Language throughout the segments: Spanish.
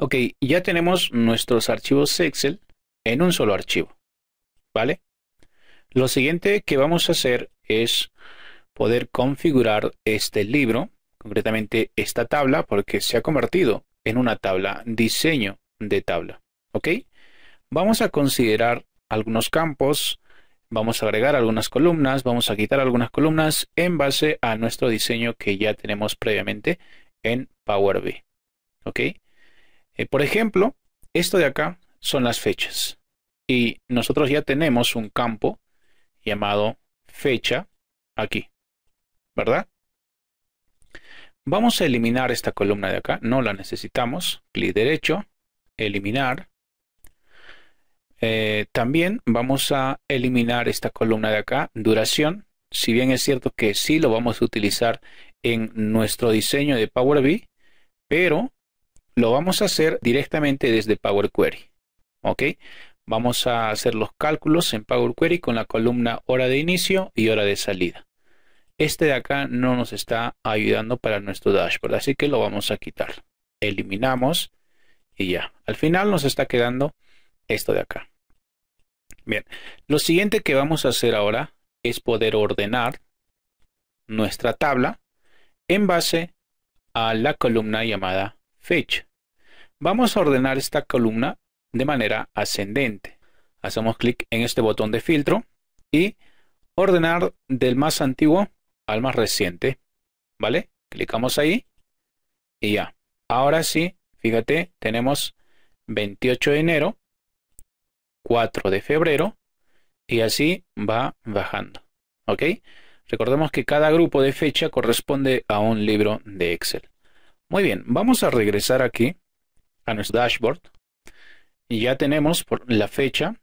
Ok, ya tenemos nuestros archivos Excel en un solo archivo, ¿vale? Lo siguiente que vamos a hacer es poder configurar este libro, concretamente esta tabla, porque se ha convertido en una tabla diseño de tabla, ¿ok? Vamos a considerar algunos campos, vamos a agregar algunas columnas, vamos a quitar algunas columnas en base a nuestro diseño que ya tenemos previamente en Power BI, ¿ok? Eh, por ejemplo, esto de acá son las fechas. Y nosotros ya tenemos un campo llamado fecha aquí, ¿verdad? Vamos a eliminar esta columna de acá, no la necesitamos. Clic derecho, eliminar. Eh, también vamos a eliminar esta columna de acá, duración. Si bien es cierto que sí lo vamos a utilizar en nuestro diseño de Power BI, pero lo vamos a hacer directamente desde Power Query. ¿Ok? Vamos a hacer los cálculos en Power Query con la columna hora de inicio y hora de salida. Este de acá no nos está ayudando para nuestro dashboard, así que lo vamos a quitar. Eliminamos y ya. Al final nos está quedando esto de acá. Bien, lo siguiente que vamos a hacer ahora es poder ordenar nuestra tabla en base a la columna llamada fecha. Vamos a ordenar esta columna de manera ascendente. Hacemos clic en este botón de filtro y ordenar del más antiguo al más reciente. ¿Vale? Clicamos ahí y ya. Ahora sí, fíjate, tenemos 28 de enero, 4 de febrero y así va bajando. ¿Ok? Recordemos que cada grupo de fecha corresponde a un libro de Excel. Muy bien, vamos a regresar aquí a nuestro dashboard y ya tenemos por la fecha.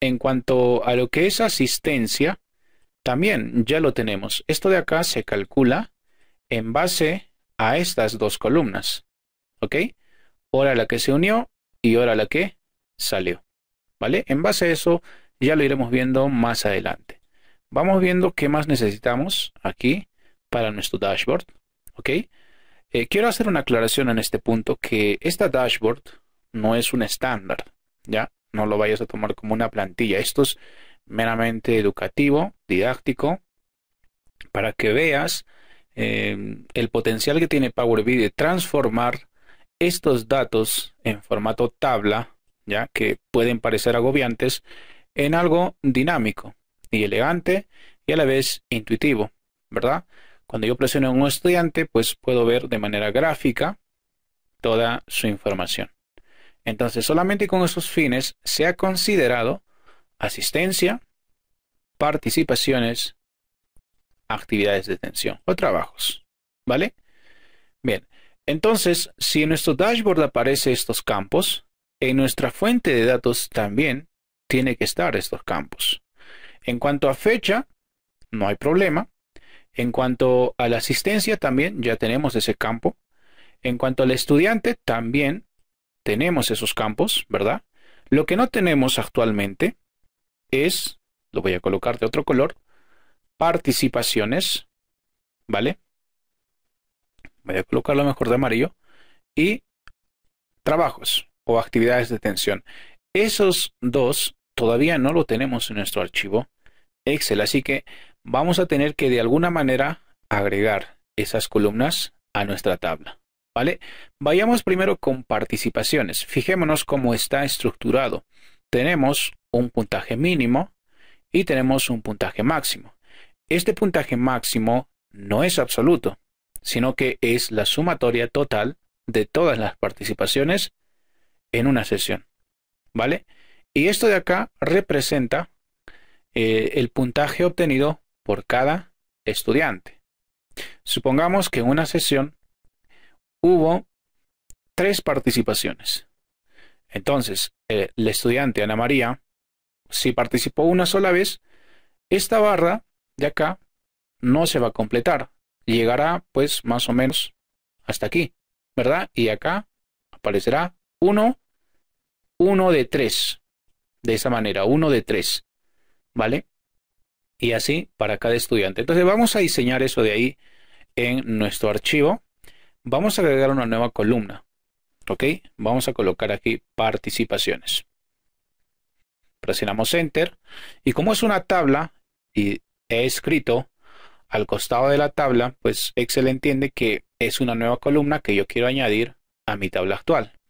En cuanto a lo que es asistencia, también ya lo tenemos. Esto de acá se calcula en base a estas dos columnas. ¿Ok? Hora la que se unió y hora la que salió. ¿Vale? En base a eso ya lo iremos viendo más adelante. Vamos viendo qué más necesitamos aquí para nuestro dashboard. ¿Ok? Eh, quiero hacer una aclaración en este punto que esta dashboard no es un estándar, ¿ya? No lo vayas a tomar como una plantilla. Esto es meramente educativo, didáctico, para que veas em, el potencial que tiene Power BI de transformar estos datos en formato tabla, ya que pueden parecer agobiantes, en algo dinámico y elegante y a la vez intuitivo, ¿verdad? Cuando yo presiono un estudiante, pues puedo ver de manera gráfica toda su información. Entonces, solamente con esos fines se ha considerado asistencia, participaciones, actividades de atención o trabajos. ¿Vale? Bien, entonces, si en nuestro dashboard aparecen estos campos, en nuestra fuente de datos también tiene que estar estos campos. En cuanto a fecha, no hay problema. En cuanto a la asistencia, también ya tenemos ese campo. En cuanto al estudiante, también tenemos esos campos, ¿verdad? Lo que no tenemos actualmente es, lo voy a colocar de otro color, participaciones, ¿vale? Voy a colocarlo mejor de amarillo. Y trabajos o actividades de atención. Esos dos todavía no lo tenemos en nuestro archivo Excel, así que vamos a tener que de alguna manera agregar esas columnas a nuestra tabla. ¿Vale? Vayamos primero con participaciones. Fijémonos cómo está estructurado. Tenemos un puntaje mínimo y tenemos un puntaje máximo. Este puntaje máximo no es absoluto, sino que es la sumatoria total de todas las participaciones en una sesión. ¿Vale? Y esto de acá representa eh, el puntaje obtenido por cada estudiante. Supongamos que en una sesión hubo tres participaciones. Entonces, el eh, estudiante Ana María, si participó una sola vez, esta barra de acá no se va a completar. Llegará pues más o menos hasta aquí, ¿verdad? Y acá aparecerá uno, uno de tres, De esa manera, uno de tres, ¿Vale? y así para cada estudiante. Entonces vamos a diseñar eso de ahí en nuestro archivo. Vamos a agregar una nueva columna. ¿Ok? Vamos a colocar aquí participaciones. Presionamos Enter. Y como es una tabla y he escrito al costado de la tabla, pues Excel entiende que es una nueva columna que yo quiero añadir a mi tabla actual.